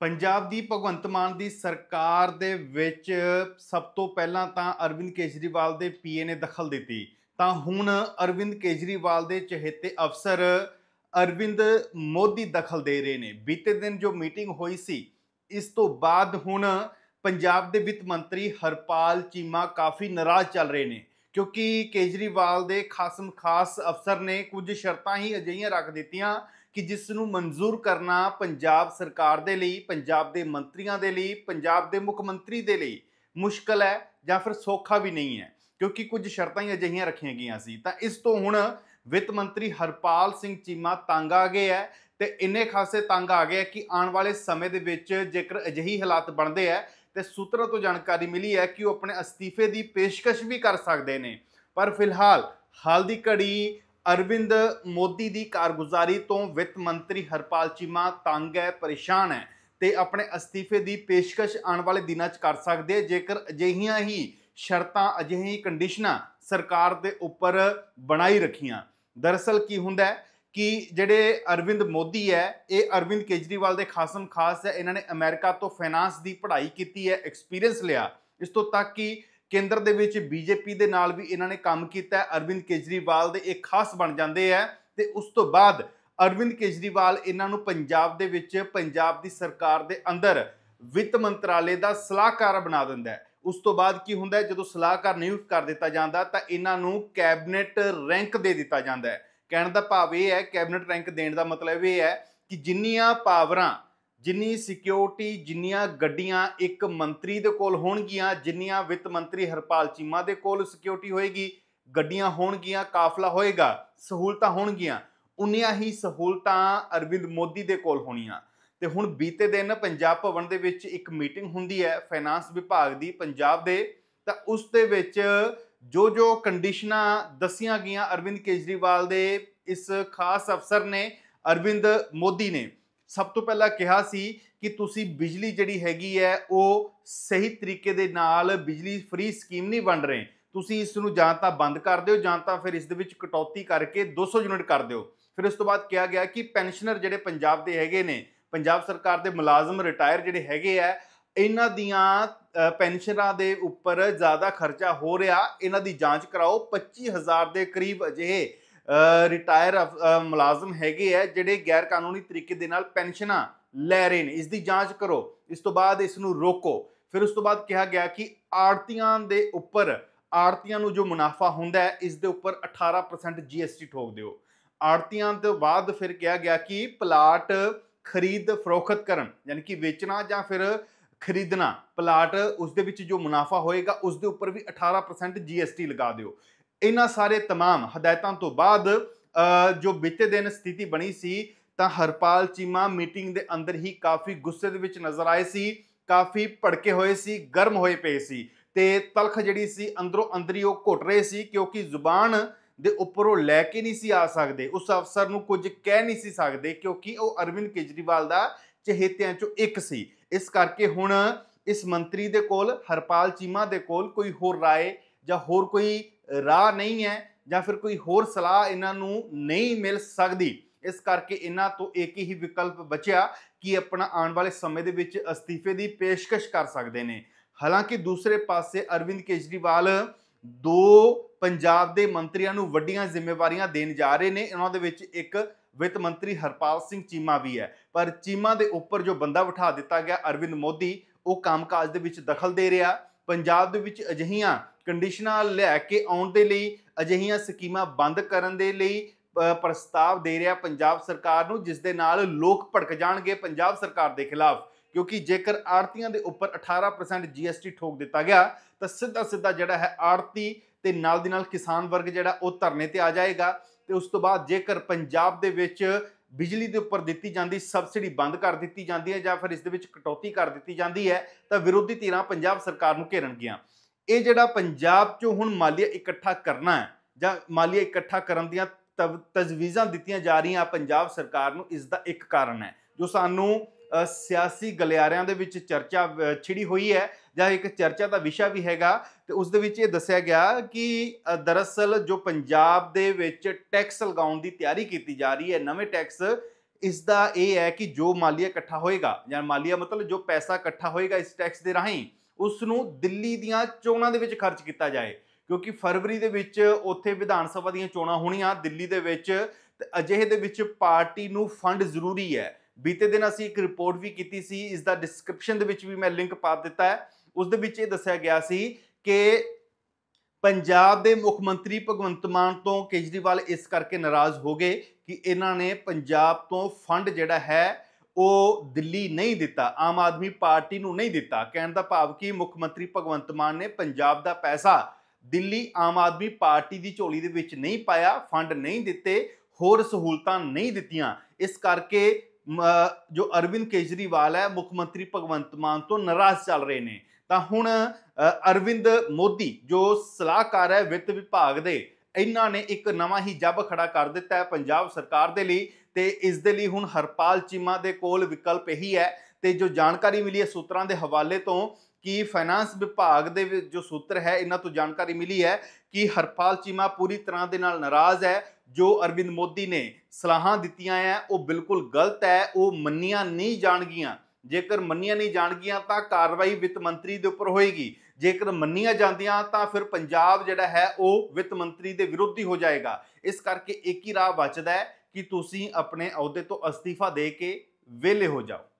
ਪੰਜਾਬ ਦੀ ਭਗਵੰਤ ਮਾਨ ਦੀ ਸਰਕਾਰ ਦੇ ਵਿੱਚ ਸਭ ਤੋਂ ਪਹਿਲਾਂ ਤਾਂ ਅਰਵਿੰਦ ਕੇਜਰੀਵਾਲ ਦੇ ਪੀਏ ਨੇ ਦਖਲ ਦਿੱਤੀ ਤਾਂ ਹੁਣ ਅਰਵਿੰਦ ਕੇਜਰੀਵਾਲ ਦੇ ਚਹੇਤੇ ਅਫਸਰ ਅਰਵਿੰਦ ਮੋਦੀ ਦਖਲ ਦੇ ਰਹੇ ਨੇ ਬੀਤੇ ਦਿਨ ਜੋ ਮੀਟਿੰਗ ਹੋਈ ਸੀ ਇਸ ਤੋਂ ਬਾਅਦ ਹੁਣ ਪੰਜਾਬ ਦੇ ਵਿੱਤ ਮੰਤਰੀ ਹਰਪਾਲ ਚੀਮਾ ਕਾਫੀ ਨਾਰਾਜ਼ ਚੱਲ ਰਹੇ ਨੇ ਕਿਉਂਕਿ ਕੇਜਰੀਵਾਲ ਦੇ ਖਾਸਮ ਖਾਸ ਅਫਸਰ ਨੇ ਕੁਝ ਸ਼ਰਤਾਂ ਹੀ ਅਜਿਹੀਆਂ ਰੱਖ ਦਿੱਤੀਆਂ ਕਿ ਜਿਸ ਨੂੰ ਮਨਜ਼ੂਰ ਕਰਨਾ ਪੰਜਾਬ ਸਰਕਾਰ ਦੇ ਲਈ ਪੰਜਾਬ ਦੇ ਮੰਤਰੀਆਂ ਦੇ ਲਈ ਪੰਜਾਬ ਦੇ ਮੁੱਖ ਮੰਤਰੀ ਦੇ ਲਈ ਮੁਸ਼ਕਲ ਹੈ ਜਾਂ ਫਿਰ ਸੌਖਾ ਵੀ ਨਹੀਂ ਹੈ ਕਿਉਂਕਿ ਕੁਝ ਸ਼ਰਤਾਂ ਹੀ ਅਜਿਹੀਆਂ ਰੱਖੀਆਂ ਗਈਆਂ ਸੀ ਤਾਂ ਇਸ ਤੋਂ ਹੁਣ ਵਿੱਤ ਮੰਤਰੀ ਹਰਪਾਲ ਸਿੰਘ ਚੀਮਾ ਤੰਗ ਆ ਗਏ ਹੈ ਤੇ ਇੰਨੇ ਖਾਸੇ ਤੰਗ ਆ ਗਏ ਕਿ ਆਉਣ ਵਾਲੇ ਸਮੇਂ ਦੇ ਵਿੱਚ ਜੇਕਰ ਅਜਿਹੀ ਹਾਲਾਤ ਬਣਦੇ ਹੈ ਤੇ ਸੂਤਰਾਂ ਤੋਂ ਜਾਣਕਾਰੀ ਮਿਲੀ ਹੈ ਕਿ ਉਹ ਆਪਣੇ ਅਸਤੀਫੇ ਦੀ ਪੇਸ਼ਕਸ਼ ਵੀ ਕਰ ਸਕਦੇ ਨੇ ਪਰ ਫਿਲਹਾਲ ਹਾਲ ਦੀ ਘੜੀ ਅਰਵਿੰਦ ਮੋਦੀ ਦੀ ਕਾਰਗੁਜ਼ਾਰੀ ਤੋਂ ਵਿੱਤ ਮੰਤਰੀ ਹਰਪਾਲ ਚੀਮਾ ਤੰਗ ਹੈ ਪਰੇਸ਼ਾਨ ਹੈ ਤੇ ਆਪਣੇ ਅਸਤੀਫੇ ਦੀ ਪੇਸ਼ਕਸ਼ ਆਉਣ ਵਾਲੇ ਦਿਨਾਂ 'ਚ ਕਰ ਸਕਦੇ ਜੇਕਰ ਅਜਿਹੀਆਂ ਹੀ ਸ਼ਰਤਾਂ ਅਜਿਹੀ ਕੰਡੀਸ਼ਨਾਂ ਸਰਕਾਰ ਦੇ ਉੱਪਰ ਬਣਾਈ ਰੱਖੀਆਂ ਦਰਸਲ ਕੀ ਹੁੰਦਾ ਹੈ ਕਿ ਜਿਹੜੇ ਅਰਵਿੰਦ ਮੋਦੀ ਹੈ ਇਹ ਅਰਵਿੰਦ ਕੇਜਰੀਵਾਲ ਦੇ ਖਾਸਮ ਖਾਸ ਹੈ ਇਹਨਾਂ ਨੇ ਅਮਰੀਕਾ ਤੋਂ ਫਾਈਨਾਂਸ ਦੀ ਪੜ੍ਹਾਈ ਕੀਤੀ ਹੈ ਐਕਸਪੀਰੀਅੰਸ ਲਿਆ ਇਸ ਤੋਂ ਤੱਕ ਕਿ ਕੇਂਦਰ ਦੇ ਵਿੱਚ ਬੀਜੇਪੀ ਦੇ ਨਾਲ ਵੀ ਇਹਨਾਂ ਨੇ ਕੰਮ ਕੀਤਾ ਅਰਵਿੰਦ ਕੇਜਰੀਵਾਲ ਦੇ ਇੱਕ ਖਾਸ ਬਣ ਜਾਂਦੇ ਆ ਤੇ ਉਸ ਤੋਂ ਬਾਅਦ ਅਰਵਿੰਦ ਕੇਜਰੀਵਾਲ ਇਹਨਾਂ ਨੂੰ ਪੰਜਾਬ ਦੇ ਵਿੱਚ ਪੰਜਾਬ ਦੀ ਸਰਕਾਰ ਦੇ ਅੰਦਰ ਵਿੱਤ ਮੰਤਰਾਲੇ ਦਾ ਸਲਾਹਕਾਰ ਬਣਾ ਦਿੰਦਾ ਹੈ ਉਸ ਤੋਂ ਬਾਅਦ ਕੀ ਹੁੰਦਾ ਜਦੋਂ ਸਲਾਹਕਾਰ ਨਿਯੁਕਤ ਕਰ ਦਿੱਤਾ ਜਾਂਦਾ ਤਾਂ ਇਹਨਾਂ ਨੂੰ ਕੈਬਨਿਟ ਰੈਂਕ ਦੇ ਦਿੱਤਾ ਜਾਂਦਾ ਹੈ ਕਹਿਣ ਦਾ ਭਾਵ ਇਹ ਹੈ ਕੈਬਨਿਟ ਰੈਂਕ ਦੇਣ ਦਾ ਮਤਲਬ ਇਹ ਹੈ ਕਿ ਜਿੰਨੀਆਂ ਪਾਵਰਾਂ ਜਿੰਨੀ ਸਿਕਿਉਰਿਟੀ ਜਿੰਨੀਆਂ ਗੱਡੀਆਂ ਇੱਕ ਮੰਤਰੀ ਦੇ ਕੋਲ ਹੋਣਗੀਆਂ ਜਿੰਨੀਆਂ ਵਿੱਤ ਮੰਤਰੀ ਹਰਪਾਲ ਚੀਮਾ ਦੇ ਕੋਲ ਸਿਕਿਉਰਿਟੀ ਹੋਏਗੀ ਗੱਡੀਆਂ ਹੋਣਗੀਆਂ ਕਾਫਲਾ ਹੋਏਗਾ ਸਹੂਲਤਾਂ ਹੋਣਗੀਆਂ ਉਨੀਆਂ ਹੀ ਸਹੂਲਤਾਂ ਅਰਵਿੰਦ ਮੋਦੀ ਦੇ ਕੋਲ ਹੋਣੀਆਂ ਤੇ ਹੁਣ ਬੀਤੇ ਦਿਨ ਪੰਜਾਬ ਭਵਨ ਦੇ ਵਿੱਚ ਇੱਕ ਮੀਟਿੰਗ ਹੁੰਦੀ ਹੈ ਫਾਈਨਾਂਸ ਵਿਭਾਗ ਦੀ ਪੰਜਾਬ ਦੇ ਤਾਂ ਉਸ ਦੇ ਵਿੱਚ ਜੋ ਜੋ ਕੰਡੀਸ਼ਨਾਂ ਦਸੀਆਂ ਗਈਆਂ ਅਰਵਿੰਦ ਕੇਜਰੀਵਾਲ ਦੇ ਇਸ ਖਾਸ ਅਫਸਰ ਨੇ ਅਰਵਿੰਦ ਮੋਦੀ ਨੇ ਸਭ ਤੋਂ ਪਹਿਲਾਂ ਕਿਹਾ ਸੀ ਕਿ ਤੁਸੀਂ ਬਿਜਲੀ ਜਿਹੜੀ ਹੈਗੀ ਹੈ ਉਹ ਸਹੀ ਤਰੀਕੇ ਦੇ ਨਾਲ ਬਿਜਲੀ ਫ੍ਰੀ ਸਕੀਮ ਨਹੀਂ ਵੰਡ ਰਹੇ ਤੁਸੀਂ ਇਸ ਨੂੰ ਜਾਂ ਤਾਂ ਬੰਦ ਕਰ ਦਿਓ ਜਾਂ ਤਾਂ ਫਿਰ ਇਸ ਦੇ ਵਿੱਚ ਕਟੌਤੀ ਕਰਕੇ 200 ਯੂਨਿਟ ਕਰ ਦਿਓ ਫਿਰ ਉਸ ਤੋਂ ਬਾਅਦ ਕਿਹਾ ਗਿਆ ਕਿ ਪੈਨਸ਼ਨਰ ਜਿਹੜੇ ਪੰਜਾਬ ਦੇ ਹੈਗੇ ਨੇ ਪੰਜਾਬ ਸਰਕਾਰ ਦੇ ਮੁਲਾਜ਼ਮ ਰਿਟਾਇਰ ਜਿਹੜੇ ਹੈਗੇ ਆ ਇਹਨਾਂ ਦੀਆਂ ਪੈਨਸ਼ਨਾਂ ਦੇ ਉੱਪਰ ਜ਼ਿਆਦਾ ਖਰਚਾ ਹੋ ਰਿਹਾ ਇਹਨਾਂ ਦੀ ਜਾਂਚ ਕਰਾਓ 25000 ਦੇ ਕਰੀਬ ਅਜਿਹੇ ਰਿਟਾਇਰ ਮੁਲਾਜ਼ਮ ਹੈਗੇ ਆ ਜਿਹੜੇ ਗੈਰ ਕਾਨੂੰਨੀ ਤਰੀਕੇ ਦੇ ਨਾਲ ਪੈਨਸ਼ਨਾਂ ਲੈ ਰਹੇ ਨੇ ਇਸ ਦੀ ਜਾਂਚ ਕਰੋ ਇਸ ਤੋਂ ਬਾਅਦ ਇਸ ਨੂੰ ਰੋਕੋ ਫਿਰ ਉਸ ਤੋਂ ਬਾਅਦ ਕਿਹਾ ਗਿਆ ਕਿ ਆੜਤੀਆਂ ਦੇ ਉੱਪਰ ਆੜਤੀਆਂ ਨੂੰ ਜੋ ਮੁਨਾਫਾ ਹੁੰਦਾ ਹੈ ਇਸ ਦੇ ਉੱਪਰ 18% ਜੀਐਸਟੀ ਠੋਕ ਦਿਓ ਆੜਤੀਆਂ ਤੋਂ ਬਾਅਦ ਫਿਰ ਕਿਹਾ ਗਿਆ ਕਿ ਪਲਾਟ ਖਰੀਦ ਫਰੋਖਤ ਕਰਨ ਯਾਨੀ ਕਿ ਵੇਚਣਾ ਜਾਂ ਫਿਰ ਖਰੀਦਣਾ ਪਲਾਟ ਉਸ ਦੇ ਵਿੱਚ ਜੋ ਮੁਨਾਫਾ ਹੋਏਗਾ ਉਸ ਦੇ ਉੱਪਰ ਵੀ 18% ਜੀਐਸਟੀ ਲਗਾ ਦਿਓ ਇਹਨਾਂ ਸਾਰੇ तमाम ਹਦਾਇਤਾਂ ਤੋਂ ਬਾਅਦ ਜੋ ਬੀਤੇ ਦਿਨ ਸਥਿਤੀ ਬਣੀ ਸੀ ਤਾਂ ਹਰਪਾਲ ਚੀਮਾ ਮੀਟਿੰਗ ਦੇ ਅੰਦਰ ਹੀ ਕਾਫੀ ਗੁੱਸੇ ਦੇ ਵਿੱਚ ਨਜ਼ਰ ਆਏ ਸੀ ਕਾਫੀ ਭੜਕੇ ਹੋਏ ਸੀ ਗਰਮ ਹੋਏ ਪਏ ਸੀ ਤੇ ਤਲਖ ਜਿਹੜੀ ਸੀ ਅੰਦਰੋਂ ਅੰਦਰੀ ਉਹ ਘੁੱਟ ਰਹੇ ਸੀ ਕਿਉਂਕਿ ਜ਼ੁਬਾਨ ਦੇ ਉੱਪਰੋਂ ਲੈ ਕੇ ਨਹੀਂ ਸੀ ਆ ਸਕਦੇ ਉਸ ਅਫਸਰ ਨੂੰ ਕੁਝ ਕਹਿ ਨਹੀਂ ਸੀ ਸਕਦੇ ਕਿਉਂਕਿ ਉਹ ਅਰਵਿੰਦ ਕੇਜਰੀਵਾਲ ਦਾ ਚਹੇਤਿਆਂ ਚੋਂ ਇੱਕ ਸੀ ਇਸ ਕਰਕੇ ਹੁਣ ਇਸ ਮੰਤਰੀ ਦੇ ਕੋਲ ਹਰਪਾਲ ਚੀਮਾ ਦੇ ਕੋਲ ਕੋਈ ਹੋਰ ਰਾਏ ਜਾਂ ਹੋਰ ਕੋਈ ਰਾਹ ਨਹੀਂ ਹੈ ਜਾਂ ਫਿਰ ਕੋਈ ਹੋਰ ਸਲਾਹ ਇਹਨਾਂ ਨੂੰ ਨਹੀਂ ਮਿਲ ਸਕਦੀ ਇਸ ਕਰਕੇ ਇਹਨਾਂ ਤੋਂ ਇੱਕ ਹੀ ਵਿਕਲਪ ਬਚਿਆ ਕਿ ਆਪਣਾ ਆਉਣ ਵਾਲੇ ਸਮੇਂ ਦੇ ਵਿੱਚ ਅਸਤੀਫੇ ਦੀ ਪੇਸ਼ਕਸ਼ ਕਰ ਸਕਦੇ ਨੇ ਹਾਲਾਂਕਿ ਦੂਸਰੇ ਪਾਸੇ ਅਰਵਿੰਦ ਕੇਜਰੀਵਾਲ ਦੋ ਪੰਜਾਬ ਦੇ ਮੰਤਰੀਆਂ ਨੂੰ ਵੱਡੀਆਂ ਜ਼ਿੰਮੇਵਾਰੀਆਂ ਦੇਣ ਜਾ ਰਹੇ ਨੇ ਇਹਨਾਂ ਦੇ ਵਿੱਚ ਇੱਕ ਵਿੱਤ ਮੰਤਰੀ ਹਰਪਾਲ ਸਿੰਘ ਚੀਮਾ ਵੀ ਹੈ ਪਰ ਚੀਮਾ ਦੇ ਉੱਪਰ ਜੋ ਬੰਦਾ ਬਿਠਾ ਦਿੱਤਾ ਗਿਆ ਅਰਵਿੰਦ ਮੋਦੀ ਉਹ ਕੰਮਕਾਜ ਦੇ ਵਿੱਚ ਦਖਲ ਦੇ ਰਿਹਾ ਪੰਜਾਬ ਦੇ ਵਿੱਚ ਅਜਿਹੀਆਂ ਕੰਡੀਸ਼ਨਾਂ ਲੈ ਕੇ ਆਉਣ ਦੇ ਲਈ ਅਜਿਹੀਆਂ ਸਕੀਮਾਂ ਬੰਦ ਕਰਨ ਦੇ ਲਈ ਪ੍ਰਸਤਾਵ ਦੇ ਰਿਹਾ ਪੰਜਾਬ ਸਰਕਾਰ ਨੂੰ ਜਿਸ ਦੇ ਨਾਲ ਲੋਕ ਭੜਕ ਜਾਣਗੇ ਪੰਜਾਬ ਸਰਕਾਰ ਦੇ ਖਿਲਾਫ ਕਿਉਂਕਿ ਜੇਕਰ ਆਰਤੀਆਂ ਦੇ ਉੱਪਰ 18% GST ਠੋਕ ਦਿੱਤਾ ਗਿਆ ਤਾਂ ਸਿੱਧਾ ਸਿੱਧਾ ਜਿਹੜਾ ਹੈ ਆਰਤੀ ਤੇ ਨਾਲ ਦੀ ਨਾਲ ਕਿਸਾਨ ਵਰਗ ਜਿਹੜਾ ਉਹ ਧਰਨੇ ਤੇ ਆ ਜਾਏਗਾ ਤੇ ਉਸ ਤੋਂ ਬਾਅਦ ਜੇਕਰ ਪੰਜਾਬ ਦੇ ਵਿੱਚ ਬਿਜਲੀ ਦੇ ਉੱਪਰ ਦਿੱਤੀ ਜਾਂਦੀ ਸਬਸਿਡੀ ਬੰਦ ਕਰ ਦਿੱਤੀ ਜਾਂਦੀ ਹੈ ਜਾਂ ਫਿਰ ਇਸ ਦੇ ਵਿੱਚ ਕਟੌਤੀ ਕਰ ਦਿੱਤੀ ਜਾਂਦੀ ਹੈ ਤਾਂ ਵਿਰੋਧੀ ਧਿਰਾਂ ਪੰਜਾਬ ਸਰਕਾਰ ਨੂੰ ਘੇਰਨਗੀਆਂ ਇਹ ਜਿਹੜਾ ਪੰਜਾਬ 'ਚੋਂ ਹੁਣ ਮਾਲੀਆ ਇਕੱਠਾ ਕਰਨਾ ਹੈ ਜਾਂ ਮਾਲੀਆ ਇਕੱਠਾ ਕਰਨ ਦੀਆਂ ਤਜਵੀਜ਼ਾਂ ਦਿੱਤੀਆਂ ਜਾ ਰਹੀਆਂ ਪੰਜਾਬ ਸਰਕਾਰ ਨੂੰ ਇਸ ਦਾ ਇੱਕ ਕਾਰਨ ਹੈ ਜੋ ਸਾਨੂੰ ਸਿਆਸੀ ਗਲਿਆਰਿਆਂ ਦੇ ਵਿੱਚ ਚਰਚਾ ਛਿੜੀ ਹੋਈ ਹੈ ਜਾਂ ਇੱਕ ਚਰਚਾ ਦਾ ਵਿਸ਼ਾ ਵੀ ਹੈਗਾ ਤੇ ਉਸ ਦੇ ਵਿੱਚ ਇਹ ਦੱਸਿਆ ਗਿਆ ਕਿ ਦਰਅਸਲ ਜੋ ਪੰਜਾਬ ਦੇ ਵਿੱਚ ਟੈਕਸ ਲਗਾਉਣ ਦੀ ਤਿਆਰੀ ਕੀਤੀ ਜਾ ਰਹੀ ਹੈ ਨਵੇਂ ਟੈਕਸ ਇਸ ਦਾ ਇਹ ਹੈ ਕਿ ਜੋ ਮਾਲੀਆ ਇਕੱਠਾ ਹੋਏਗਾ ਜਾਂ ਮਾਲੀਆ ਮਤਲਬ ਜੋ ਪੈਸਾ ਇਕੱਠਾ ਹੋਏਗਾ ਇਸ ਟੈਕਸ ਦੇ ਰਾਹੀਂ ਉਸ ਨੂੰ ਦਿੱਲੀ ਦੀਆਂ ਚੋਣਾਂ ਦੇ ਵਿੱਚ ਖਰਚ ਕੀਤਾ ਜਾਏ ਕਿਉਂਕਿ ਫਰਵਰੀ ਦੇ ਵਿੱਚ ਉੱਥੇ ਵਿਧਾਨ ਸਭਾ ਦੀਆਂ ਚੋਣਾਂ ਹੋਣੀਆਂ ਦਿੱਲੀ ਦੇ ਵਿੱਚ ਅਜਿਹੇ ਦੇ ਵਿੱਚ ਪਾਰਟੀ ਨੂੰ ਫੰਡ ਜ਼ਰੂਰੀ ਹੈ ਬੀਤੇ ਦਿਨ ਅਸੀਂ ਇੱਕ ਰਿਪੋਰਟ ਵੀ ਕੀਤੀ ਸੀ ਇਸ ਦਾ ਡਿਸਕ੍ਰਿਪਸ਼ਨ ਦੇ ਵਿੱਚ ਵੀ ਮੈਂ ਲਿੰਕ ਪਾ ਦਿੱਤਾ ਹੈ ਉਸ ਦੇ ਵਿੱਚ ਇਹ ਦੱਸਿਆ ਗਿਆ ਸੀ ਕਿ ਪੰਜਾਬ ਦੇ ਮੁੱਖ ਮੰਤਰੀ ਭਗਵੰਤ ਮਾਨ ਤੋਂ ਕੇਜਰੀਵਾਲ ਇਸ ਕਰਕੇ ਨਾਰਾਜ਼ ਹੋ ਗਏ ਕਿ ਇਹਨਾਂ ਨੇ ਪੰਜਾਬ ਤੋਂ ਫੰਡ ਜਿਹੜਾ ਹੈ ਉਹ ਦਿੱਲੀ ਨਹੀਂ ਦਿੱਤਾ ਆਮ ਆਦਮੀ ਪਾਰਟੀ ਨੂੰ ਨਹੀਂ ਦਿੱਤਾ ਕਹਿਣ ਦਾ ਭਾਵ ਕਿ ਮੁੱਖ ਮੰਤਰੀ ਭਗਵੰਤ ਮਾਨ ਨੇ ਪੰਜਾਬ ਦਾ ਪੈਸਾ ਦਿੱਲੀ ਆਮ ਆਦਮੀ ਪਾਰਟੀ ਦੀ ਝੋਲੀ ਦੇ ਵਿੱਚ ਨਹੀਂ ਪਾਇਆ ਫੰਡ ਨਹੀਂ ਦਿੱਤੇ ਹੋਰ ਸਹੂਲਤਾਂ ਨਹੀਂ ਦਿੱਤੀਆਂ ਇਸ ਕਰਕੇ ਜੋ ਅਰਵਿੰਦ ਕੇਜਰੀਵਾਲ ਹੈ ਮੁੱਖ ਮੰਤਰੀ ਭਗਵੰਤ ਮਾਨ ਤੋਂ ਨਾਰਾਜ਼ ਚੱਲ ਰਹੇ ਨੇ ਤਾਂ ਹੁਣ ਅਰਵਿੰਦ ਮੋਦੀ ਜੋ ਸਲਾਹਕਾਰ ਹੈ ਵਿੱਤ ਵਿਭਾਗ ਦੇ ਇਹਨਾਂ ਨੇ ਇੱਕ ਨਵਾਂ ਹੀ ਜੱਬ ਖੜਾ ਕਰ ਦਿੱਤਾ ਹੈ ਪੰਜਾਬ ਸਰਕਾਰ ਦੇ ਲਈ ਤੇ ਇਸ ਦੇ ਲਈ ਹੁਣ ਹਰਪਾਲ ਚੀਮਾ ਦੇ ਕੋਲ ਵਿਕਲਪ ਇਹੀ ਹੈ ਤੇ ਜੋ ਜਾਣਕਾਰੀ ਮਿਲੀ ਹੈ ਸੂਤਰਾਂ ਦੇ ਹਵਾਲੇ ਤੋਂ ਕਿ ਫਾਈਨਾਂਸ ਵਿਭਾਗ ਦੇ ਜੋ ਸੂਤਰ ਹੈ ਇਹਨਾਂ ਤੋਂ ਜਾਣਕਾਰੀ ਮਿਲੀ ਹੈ ਕਿ ਹਰਪਾਲ ਚੀਮਾ ਪੂਰੀ ਤਰ੍ਹਾਂ ਦੇ ਨਾਲ ਨਾਰਾਜ਼ ਹੈ ਜੋ ਅਰਵਿੰਦ ਮੋਦੀ ਨੇ ਸਲਾਹਾਂ ਦਿੱਤੀਆਂ ਆ ਉਹ ਬਿਲਕੁਲ ਗਲਤ ਹੈ ਉਹ ਮੰਨੀਆਂ ਨਹੀਂ ਜਾਣਗੀਆਂ ਜੇਕਰ ਮੰਨੀਆਂ ਨਹੀਂ ਜਾਣਗੀਆਂ ਤਾਂ ਕਾਰਵਾਈ ਵਿੱਤ ਮੰਤਰੀ ਦੇ ਉੱਪਰ ਹੋਏਗੀ ਜੇਕਰ ਮੰਨੀਆਂ ਜਾਂਦੀਆਂ ਤਾਂ ਫਿਰ ਪੰਜਾਬ ਜਿਹੜਾ ਹੈ ਉਹ ਵਿੱਤ ਮੰਤਰੀ ਦੇ ਵਿਰੋਧੀ ਹੋ ਜਾਏਗਾ ਇਸ ਕਰਕੇ ਇੱਕ ਹੀ ਰਾਹ ਬਚਦਾ ਹੈ ਕਿ ਤੁਸੀਂ ਆਪਣੇ ਅਹੁਦੇ ਤੋਂ ਅਸਤੀਫਾ ਦੇ ਕੇ ਵਿਹਲੇ ਹੋ ਜਾਓ